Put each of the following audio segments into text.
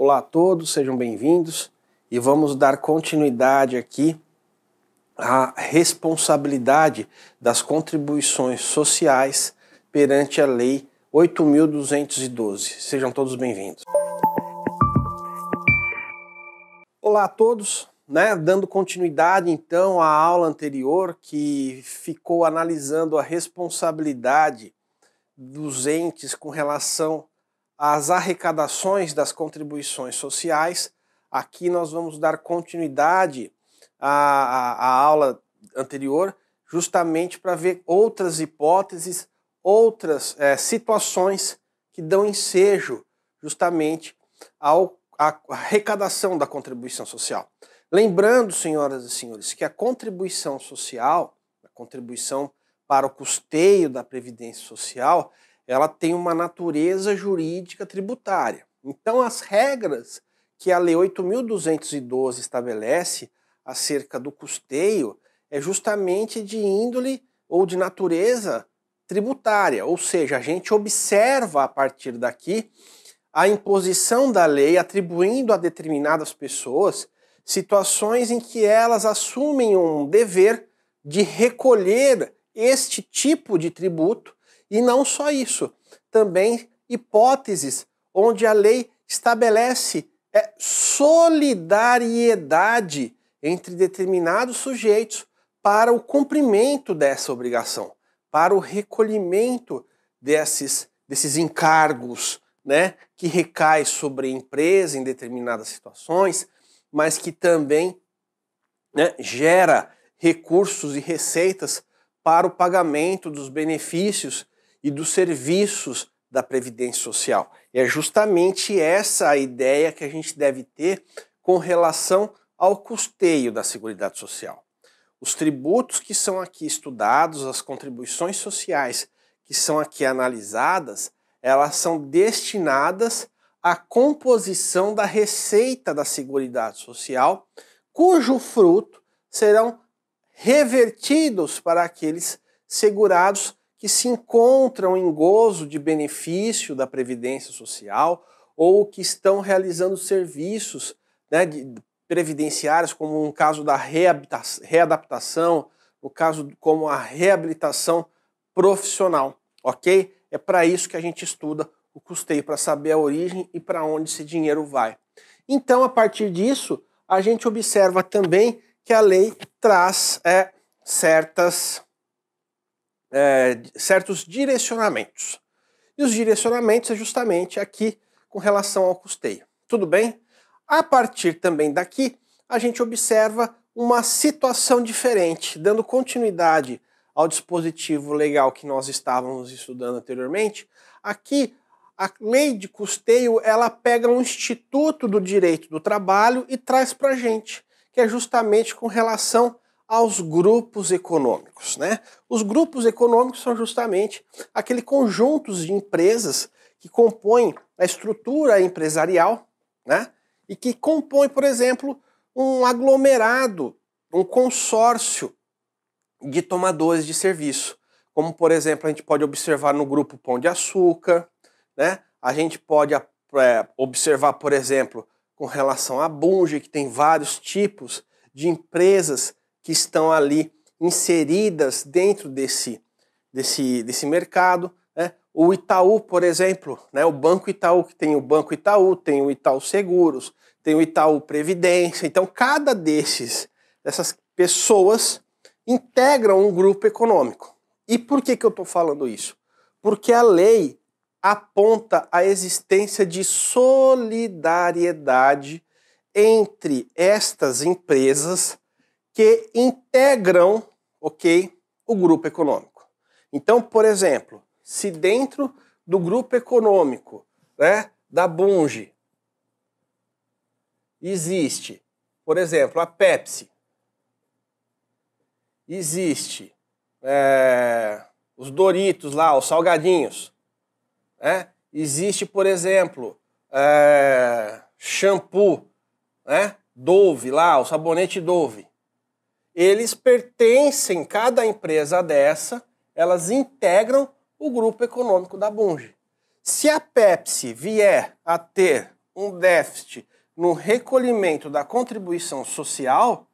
Olá a todos, sejam bem-vindos e vamos dar continuidade aqui à responsabilidade das contribuições sociais perante a Lei 8.212. Sejam todos bem-vindos. Olá a todos, né? Dando continuidade então à aula anterior que ficou analisando a responsabilidade dos entes com relação as arrecadações das contribuições sociais. Aqui nós vamos dar continuidade à, à, à aula anterior, justamente para ver outras hipóteses, outras é, situações que dão ensejo justamente ao, à arrecadação da contribuição social. Lembrando, senhoras e senhores, que a contribuição social, a contribuição para o custeio da previdência social, ela tem uma natureza jurídica tributária. Então, as regras que a Lei 8.212 estabelece acerca do custeio é justamente de índole ou de natureza tributária, ou seja, a gente observa a partir daqui a imposição da lei atribuindo a determinadas pessoas situações em que elas assumem um dever de recolher este tipo de tributo e não só isso, também hipóteses onde a lei estabelece é, solidariedade entre determinados sujeitos para o cumprimento dessa obrigação, para o recolhimento desses, desses encargos né, que recai sobre a empresa em determinadas situações, mas que também né, gera recursos e receitas para o pagamento dos benefícios e dos serviços da Previdência Social. E é justamente essa a ideia que a gente deve ter com relação ao custeio da Seguridade Social. Os tributos que são aqui estudados, as contribuições sociais que são aqui analisadas, elas são destinadas à composição da receita da Seguridade Social, cujo fruto serão revertidos para aqueles segurados que se encontram em gozo de benefício da Previdência Social ou que estão realizando serviços né, de, previdenciários, como no caso da readaptação, no caso como a reabilitação profissional, ok? É para isso que a gente estuda o custeio, para saber a origem e para onde esse dinheiro vai. Então, a partir disso, a gente observa também que a lei traz é, certas é, certos direcionamentos. E os direcionamentos é justamente aqui com relação ao custeio. Tudo bem? A partir também daqui, a gente observa uma situação diferente, dando continuidade ao dispositivo legal que nós estávamos estudando anteriormente. Aqui, a lei de custeio ela pega um instituto do direito do trabalho e traz para a gente, que é justamente com relação aos grupos econômicos. Né? Os grupos econômicos são justamente aquele conjunto de empresas que compõem a estrutura empresarial né? e que compõem, por exemplo, um aglomerado, um consórcio de tomadores de serviço. Como, por exemplo, a gente pode observar no grupo Pão de Açúcar, né? a gente pode é, observar, por exemplo, com relação à Bunge, que tem vários tipos de empresas que estão ali inseridas dentro desse, desse, desse mercado. Né? O Itaú, por exemplo, né? o Banco Itaú, que tem o Banco Itaú, tem o Itaú Seguros, tem o Itaú Previdência. Então, cada desses, dessas pessoas integram um grupo econômico. E por que, que eu estou falando isso? Porque a lei aponta a existência de solidariedade entre estas empresas que integram, ok, o grupo econômico. Então, por exemplo, se dentro do grupo econômico, né, da Bunge, existe, por exemplo, a Pepsi, existe é, os Doritos lá, os salgadinhos, né? existe, por exemplo, é, shampoo, né? Dove lá, o sabonete Dove eles pertencem, cada empresa dessa, elas integram o grupo econômico da Bunge. Se a Pepsi vier a ter um déficit no recolhimento da contribuição social,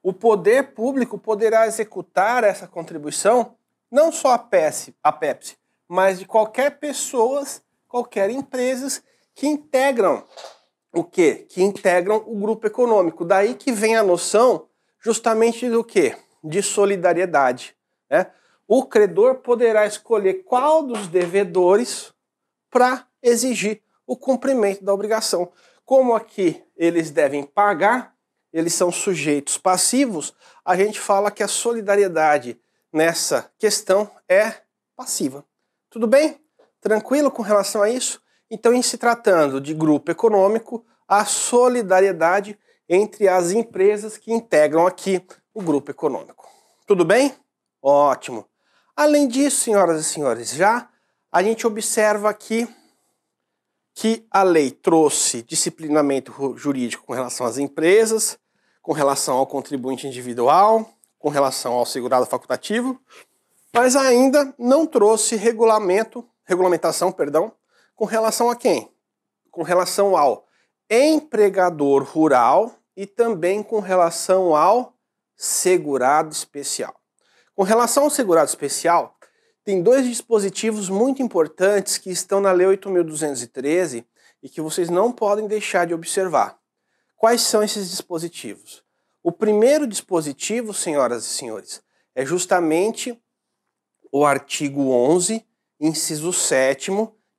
o poder público poderá executar essa contribuição, não só a Pepsi, a Pepsi mas de qualquer pessoas, qualquer empresas que integram o quê? Que integram o grupo econômico. Daí que vem a noção justamente do que? De solidariedade. Né? O credor poderá escolher qual dos devedores para exigir o cumprimento da obrigação. Como aqui eles devem pagar, eles são sujeitos passivos, a gente fala que a solidariedade nessa questão é passiva. Tudo bem? Tranquilo com relação a isso? Então, em se tratando de grupo econômico, a solidariedade entre as empresas que integram aqui o grupo econômico. Tudo bem? Ótimo. Além disso, senhoras e senhores, já a gente observa aqui que a lei trouxe disciplinamento jurídico com relação às empresas, com relação ao contribuinte individual, com relação ao segurado facultativo, mas ainda não trouxe regulamento, regulamentação, perdão, com relação a quem? Com relação ao empregador rural e também com relação ao segurado especial. Com relação ao segurado especial, tem dois dispositivos muito importantes que estão na Lei 8.213 e que vocês não podem deixar de observar. Quais são esses dispositivos? O primeiro dispositivo, senhoras e senhores, é justamente o artigo 11, inciso 7,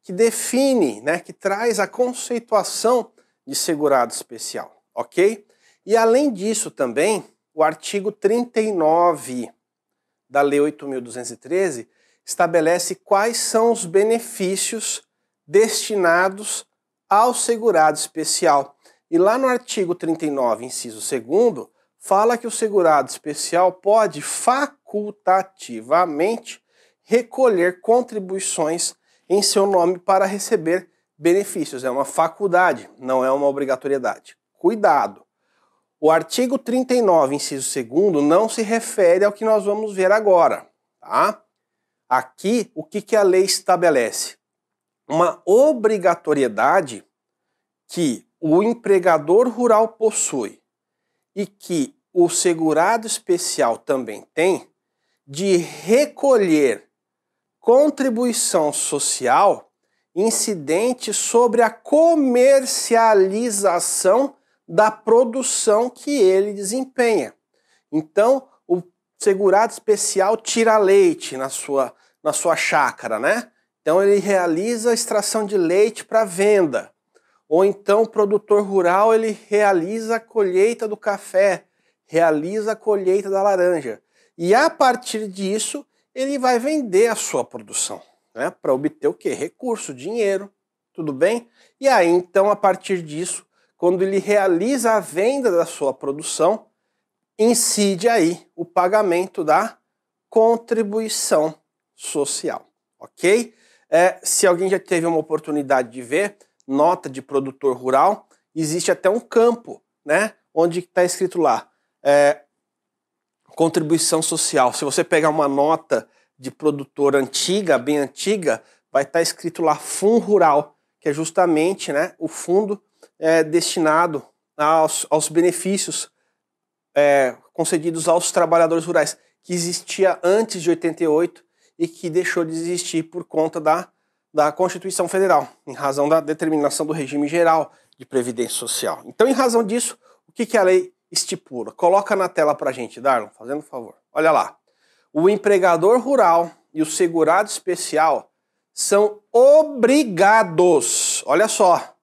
que define, né, que traz a conceituação de segurado especial, ok? E além disso também, o artigo 39 da Lei 8.213 estabelece quais são os benefícios destinados ao segurado especial. E lá no artigo 39, inciso 2, fala que o segurado especial pode facultativamente recolher contribuições em seu nome para receber benefícios. É uma faculdade, não é uma obrigatoriedade. Cuidado! O artigo 39, inciso 2, não se refere ao que nós vamos ver agora. Tá? Aqui, o que, que a lei estabelece? Uma obrigatoriedade que o empregador rural possui e que o segurado especial também tem de recolher contribuição social incidente sobre a comercialização da produção que ele desempenha. Então, o segurado especial tira leite na sua, na sua chácara, né? Então, ele realiza a extração de leite para venda. Ou então, o produtor rural ele realiza a colheita do café, realiza a colheita da laranja. E a partir disso, ele vai vender a sua produção, né? Para obter o quê? Recurso, dinheiro, tudo bem? E aí, então, a partir disso, quando ele realiza a venda da sua produção, incide aí o pagamento da contribuição social, ok? É, se alguém já teve uma oportunidade de ver, nota de produtor rural, existe até um campo, né? Onde está escrito lá, é, contribuição social. Se você pegar uma nota de produtor antiga, bem antiga, vai estar tá escrito lá fundo rural, que é justamente né, o fundo é, destinado aos, aos benefícios é, concedidos aos trabalhadores rurais, que existia antes de 88 e que deixou de existir por conta da, da Constituição Federal, em razão da determinação do regime geral de previdência social. Então, em razão disso, o que, que a lei estipula? Coloca na tela para a gente, Darlon, fazendo favor. Olha lá. O empregador rural e o segurado especial são obrigados, olha só,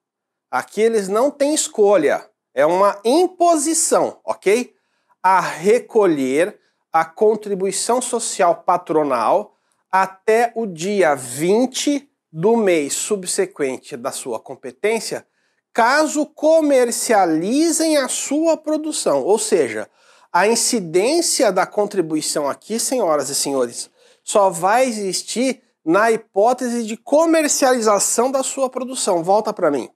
Aqui eles não têm escolha, é uma imposição, ok? A recolher a contribuição social patronal até o dia 20 do mês subsequente da sua competência, caso comercializem a sua produção. Ou seja, a incidência da contribuição aqui, senhoras e senhores, só vai existir na hipótese de comercialização da sua produção. Volta para mim.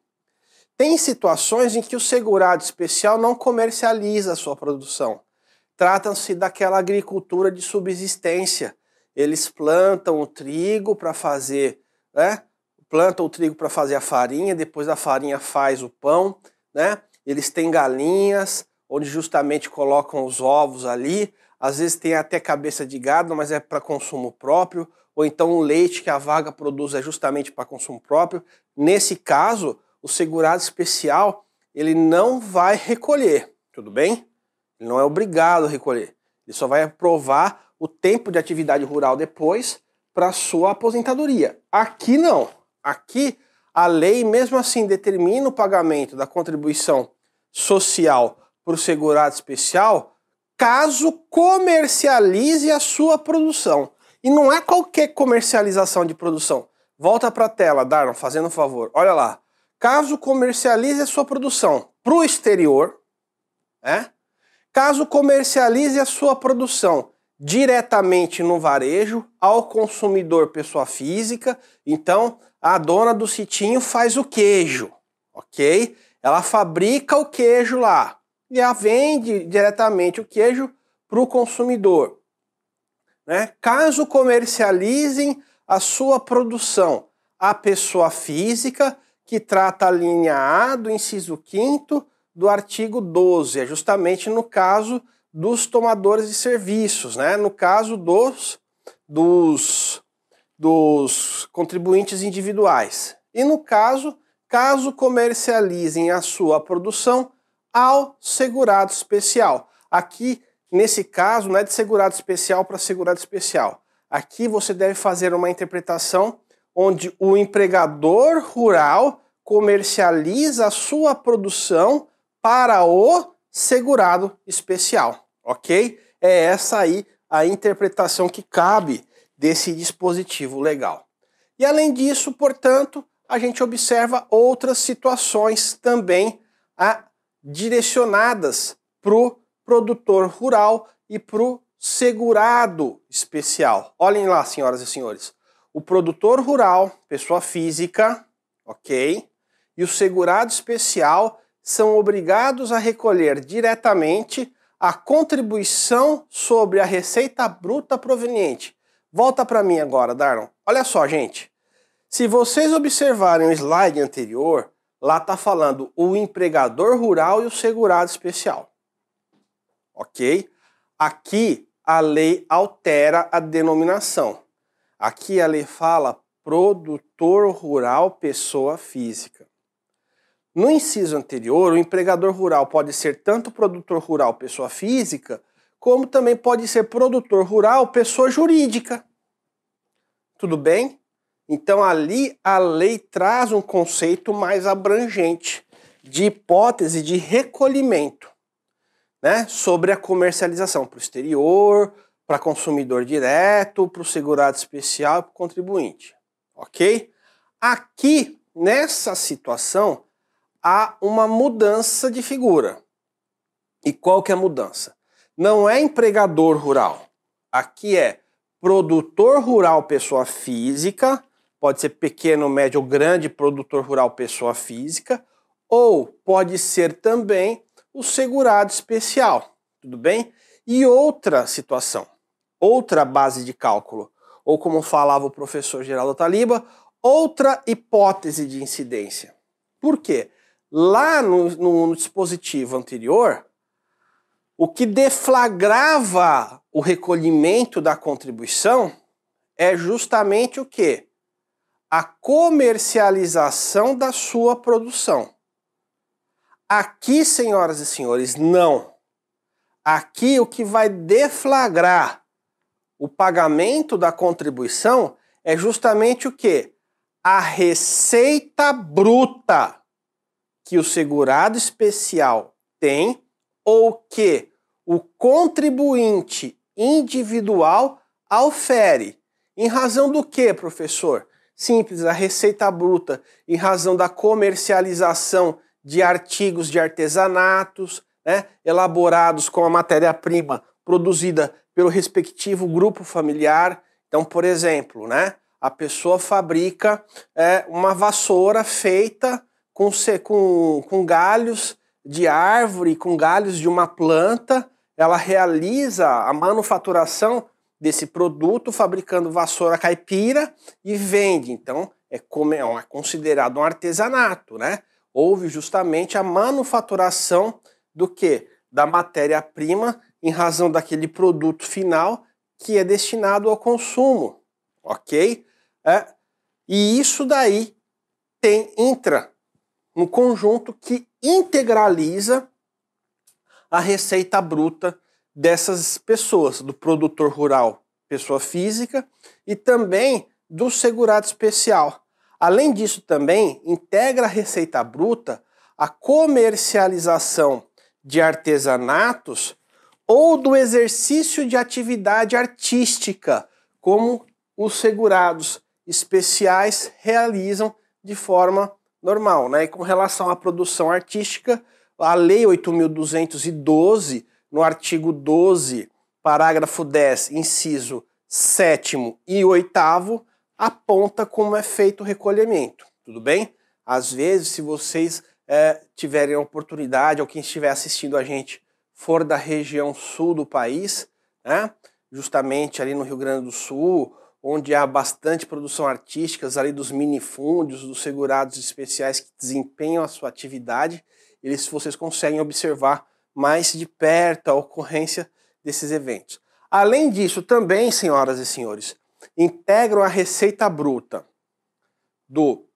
Tem situações em que o segurado especial não comercializa a sua produção. Tratam-se daquela agricultura de subsistência. Eles plantam o trigo para fazer, né? Plantam o trigo para fazer a farinha, depois a farinha faz o pão, né? Eles têm galinhas, onde justamente colocam os ovos ali. Às vezes tem até cabeça de gado, mas é para consumo próprio. Ou então o leite que a vaga produz é justamente para consumo próprio. Nesse caso, o segurado especial ele não vai recolher, tudo bem? Ele não é obrigado a recolher. Ele só vai aprovar o tempo de atividade rural depois para sua aposentadoria. Aqui não. Aqui a lei mesmo assim determina o pagamento da contribuição social para o segurado especial caso comercialize a sua produção. E não é qualquer comercialização de produção. Volta para a tela, Darwin, fazendo um favor. Olha lá. Caso comercialize a sua produção para o exterior, é caso comercialize a sua produção diretamente no varejo ao consumidor pessoa física, então a dona do sitinho faz o queijo, ok? Ela fabrica o queijo lá e a vende diretamente o queijo para o consumidor. Né? Caso comercializem a sua produção à pessoa física, que trata a linha A do inciso 5 do artigo 12, é justamente no caso dos tomadores de serviços, né? no caso dos, dos, dos contribuintes individuais. E no caso, caso comercializem a sua produção ao segurado especial. Aqui, nesse caso, não é de segurado especial para segurado especial. Aqui você deve fazer uma interpretação onde o empregador rural comercializa a sua produção para o segurado especial, ok? É essa aí a interpretação que cabe desse dispositivo legal. E além disso, portanto, a gente observa outras situações também a, direcionadas para o produtor rural e para o segurado especial. Olhem lá, senhoras e senhores o produtor rural, pessoa física, ok? E o segurado especial são obrigados a recolher diretamente a contribuição sobre a receita bruta proveniente. Volta para mim agora, Darlon. Olha só, gente. Se vocês observarem o slide anterior, lá está falando o empregador rural e o segurado especial. Ok? Aqui a lei altera a denominação. Aqui a lei fala produtor rural pessoa física. No inciso anterior, o empregador rural pode ser tanto produtor rural pessoa física, como também pode ser produtor rural pessoa jurídica. Tudo bem? Então ali a lei traz um conceito mais abrangente de hipótese de recolhimento, né, sobre a comercialização para o exterior, para consumidor direto, para o segurado especial e para o contribuinte. Ok? Aqui, nessa situação, há uma mudança de figura. E qual que é a mudança? Não é empregador rural. Aqui é produtor rural pessoa física, pode ser pequeno, médio ou grande produtor rural pessoa física, ou pode ser também o segurado especial, tudo bem? E outra situação, outra base de cálculo, ou como falava o professor Geraldo Taliba, outra hipótese de incidência. Por quê? Lá no, no dispositivo anterior, o que deflagrava o recolhimento da contribuição é justamente o que? A comercialização da sua produção. Aqui, senhoras e senhores, não. Aqui o que vai deflagrar o pagamento da contribuição é justamente o quê? A receita bruta que o segurado especial tem ou que o contribuinte individual aufere. Em razão do que, professor? Simples, a receita bruta, em razão da comercialização de artigos de artesanatos, né, elaborados com a matéria-prima produzida pelo respectivo grupo familiar. Então, por exemplo, né, a pessoa fabrica é, uma vassoura feita com, com, com galhos de árvore, com galhos de uma planta. Ela realiza a manufaturação desse produto fabricando vassoura caipira e vende. Então, é, como, é considerado um artesanato, né? Houve justamente a manufaturação do que? Da matéria-prima em razão daquele produto final que é destinado ao consumo, ok? É, e isso daí tem entra no conjunto que integraliza a receita bruta dessas pessoas, do produtor rural, pessoa física, e também do segurado especial. Além disso, também integra a receita bruta a comercialização de artesanatos ou do exercício de atividade artística, como os segurados especiais realizam de forma normal. Né? E com relação à produção artística, a Lei 8.212, no artigo 12, parágrafo 10, inciso 7 e 8, aponta como é feito o recolhimento. Tudo bem? Às vezes, se vocês é, tiverem a oportunidade, ou quem estiver assistindo a gente for da região sul do país, né? justamente ali no Rio Grande do Sul, onde há bastante produção artística, ali dos minifúndios, dos segurados especiais que desempenham a sua atividade, eles vocês conseguem observar mais de perto a ocorrência desses eventos. Além disso, também, senhoras e senhores, integram a receita bruta do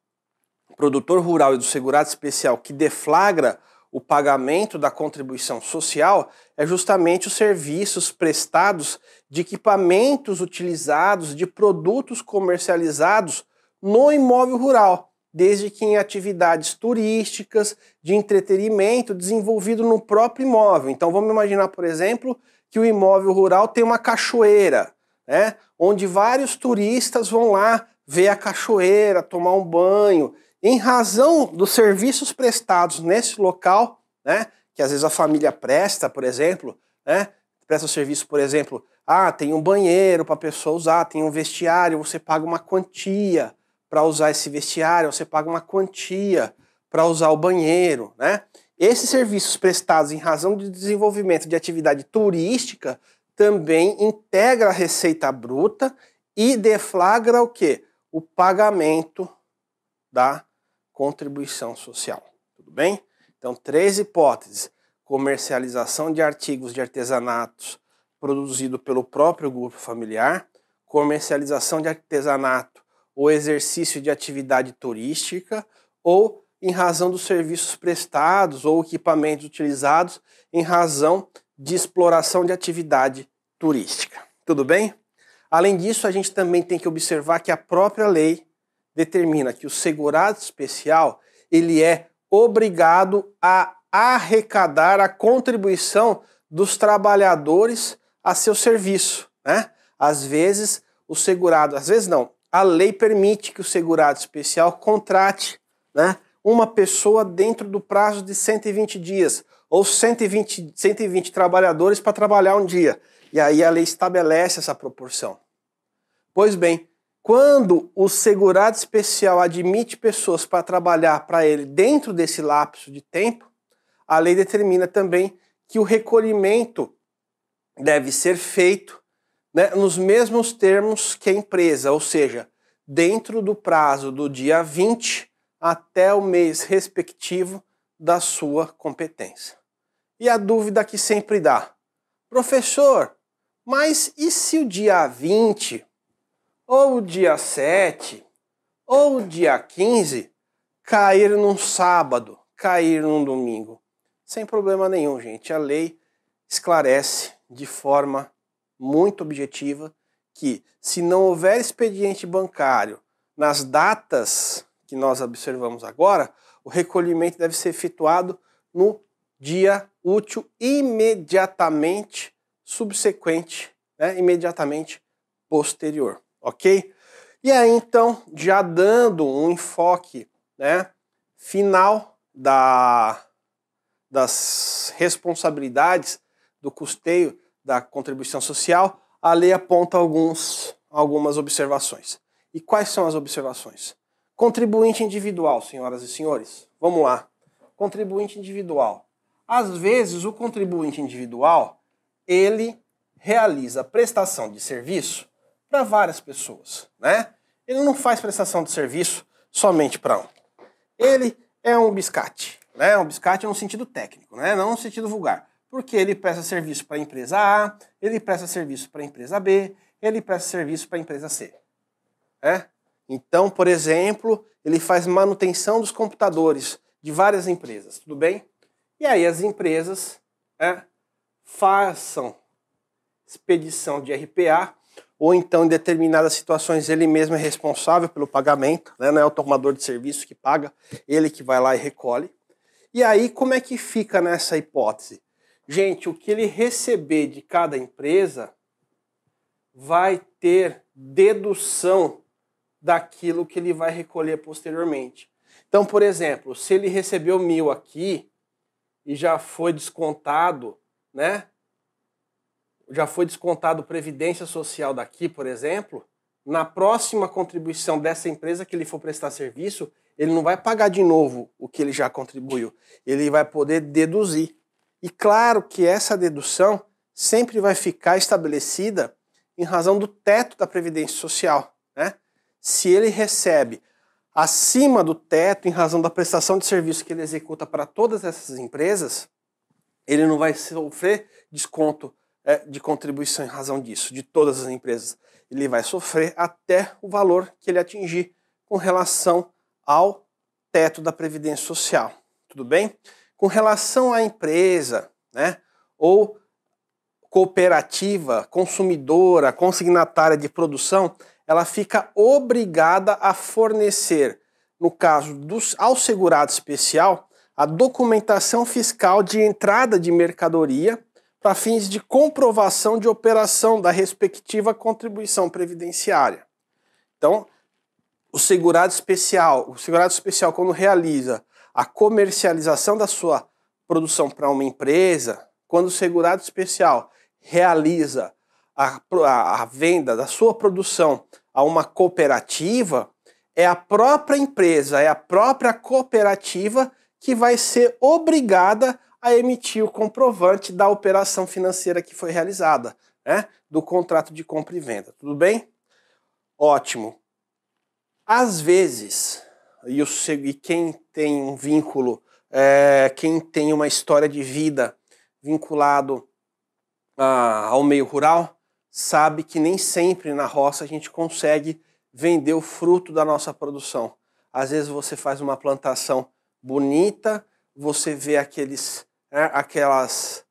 produtor rural e do segurado especial que deflagra o pagamento da contribuição social é justamente os serviços prestados de equipamentos utilizados, de produtos comercializados no imóvel rural, desde que em atividades turísticas, de entretenimento desenvolvido no próprio imóvel. Então vamos imaginar, por exemplo, que o imóvel rural tem uma cachoeira, né, onde vários turistas vão lá ver a cachoeira, tomar um banho em razão dos serviços prestados nesse local, né, que às vezes a família presta, por exemplo, né, presta o serviço, por exemplo, ah, tem um banheiro para a pessoa usar, tem um vestiário, você paga uma quantia para usar esse vestiário, você paga uma quantia para usar o banheiro, né? Esses serviços prestados em razão de desenvolvimento de atividade turística também integra a receita bruta e deflagra o quê? O pagamento da contribuição social. Tudo bem? Então, três hipóteses: comercialização de artigos de artesanatos produzido pelo próprio grupo familiar, comercialização de artesanato ou exercício de atividade turística, ou em razão dos serviços prestados ou equipamentos utilizados em razão de exploração de atividade turística. Tudo bem? Além disso, a gente também tem que observar que a própria lei determina que o segurado especial ele é obrigado a arrecadar a contribuição dos trabalhadores a seu serviço, né? Às vezes o segurado, às vezes não, a lei permite que o segurado especial contrate, né, uma pessoa dentro do prazo de 120 dias ou 120, 120 trabalhadores para trabalhar um dia. E aí a lei estabelece essa proporção. Pois bem, quando o segurado especial admite pessoas para trabalhar para ele dentro desse lapso de tempo, a lei determina também que o recolhimento deve ser feito né, nos mesmos termos que a empresa, ou seja, dentro do prazo do dia 20 até o mês respectivo da sua competência. E a dúvida que sempre dá: professor, mas e se o dia 20 ou dia 7, ou dia 15, cair num sábado, cair num domingo. Sem problema nenhum, gente. A lei esclarece de forma muito objetiva que, se não houver expediente bancário nas datas que nós observamos agora, o recolhimento deve ser efetuado no dia útil imediatamente subsequente, né, imediatamente posterior ok? E aí então, já dando um enfoque né, final da, das responsabilidades do custeio da contribuição social, a lei aponta alguns, algumas observações. E quais são as observações? Contribuinte individual, senhoras e senhores. Vamos lá. Contribuinte individual. Às vezes, o contribuinte individual, ele realiza prestação de serviço para várias pessoas, né? Ele não faz prestação de serviço somente para um. Ele é um biscate, né? Um biscate no sentido técnico, né? Não no sentido vulgar. Porque ele presta serviço para a empresa A, ele presta serviço para a empresa B, ele presta serviço para a empresa C. Né? Então, por exemplo, ele faz manutenção dos computadores de várias empresas, tudo bem? E aí as empresas é, façam expedição de RPA ou então em determinadas situações ele mesmo é responsável pelo pagamento, né? não é o tomador de serviço que paga, ele que vai lá e recolhe. E aí como é que fica nessa hipótese? Gente, o que ele receber de cada empresa vai ter dedução daquilo que ele vai recolher posteriormente. Então, por exemplo, se ele recebeu mil aqui e já foi descontado, né? já foi descontado previdência social daqui, por exemplo, na próxima contribuição dessa empresa que ele for prestar serviço, ele não vai pagar de novo o que ele já contribuiu. Ele vai poder deduzir. E claro que essa dedução sempre vai ficar estabelecida em razão do teto da previdência social, né? Se ele recebe acima do teto em razão da prestação de serviço que ele executa para todas essas empresas, ele não vai sofrer desconto é, de contribuição em razão disso, de todas as empresas. Ele vai sofrer até o valor que ele atingir com relação ao teto da Previdência Social. Tudo bem? Com relação à empresa, né, ou cooperativa, consumidora, consignatária de produção, ela fica obrigada a fornecer, no caso dos, ao segurado especial, a documentação fiscal de entrada de mercadoria para fins de comprovação de operação da respectiva contribuição previdenciária. Então, o segurado especial, o segurado especial quando realiza a comercialização da sua produção para uma empresa, quando o segurado especial realiza a, a, a, venda da sua produção a uma cooperativa, é a própria empresa, é a própria cooperativa que vai ser obrigada a emitir o comprovante da operação financeira que foi realizada, né? Do contrato de compra e venda. Tudo bem? Ótimo. Às vezes, e, o, e quem tem um vínculo, é, quem tem uma história de vida vinculado a, ao meio rural, sabe que nem sempre na roça a gente consegue vender o fruto da nossa produção. Às vezes você faz uma plantação bonita, você vê aqueles né, aquelas,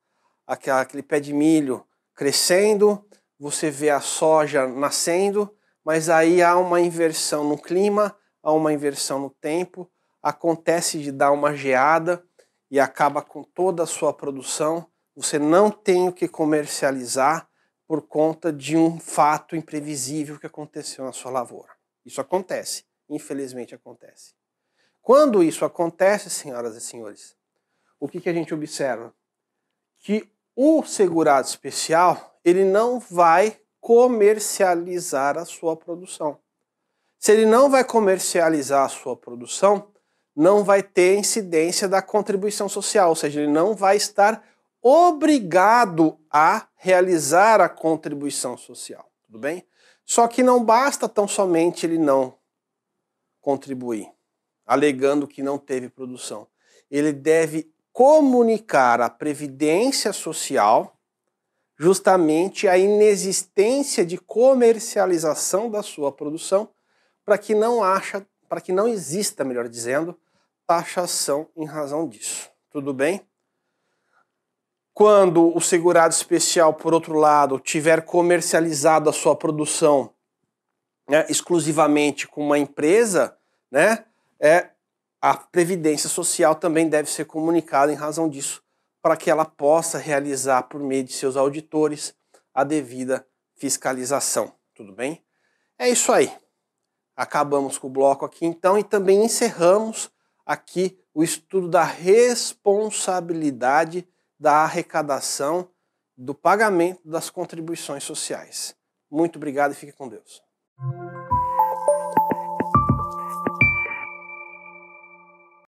aquela, aquele pé de milho crescendo, você vê a soja nascendo, mas aí há uma inversão no clima, há uma inversão no tempo, acontece de dar uma geada e acaba com toda a sua produção. Você não tem o que comercializar por conta de um fato imprevisível que aconteceu na sua lavoura. Isso acontece, infelizmente acontece. Quando isso acontece, senhoras e senhores, o que, que a gente observa? Que o segurado especial ele não vai comercializar a sua produção. Se ele não vai comercializar a sua produção, não vai ter incidência da contribuição social, ou seja, ele não vai estar obrigado a realizar a contribuição social, tudo bem? Só que não basta tão somente ele não contribuir, alegando que não teve produção. Ele deve comunicar à Previdência Social justamente a inexistência de comercialização da sua produção para que não acha, para que não exista, melhor dizendo, taxação em razão disso. Tudo bem? Quando o segurado especial, por outro lado, tiver comercializado a sua produção né, exclusivamente com uma empresa, né, é, a previdência social também deve ser comunicada em razão disso, para que ela possa realizar por meio de seus auditores a devida fiscalização. Tudo bem? É isso aí. Acabamos com o bloco aqui então e também encerramos aqui o estudo da responsabilidade da arrecadação do pagamento das contribuições sociais. Muito obrigado e fique com Deus.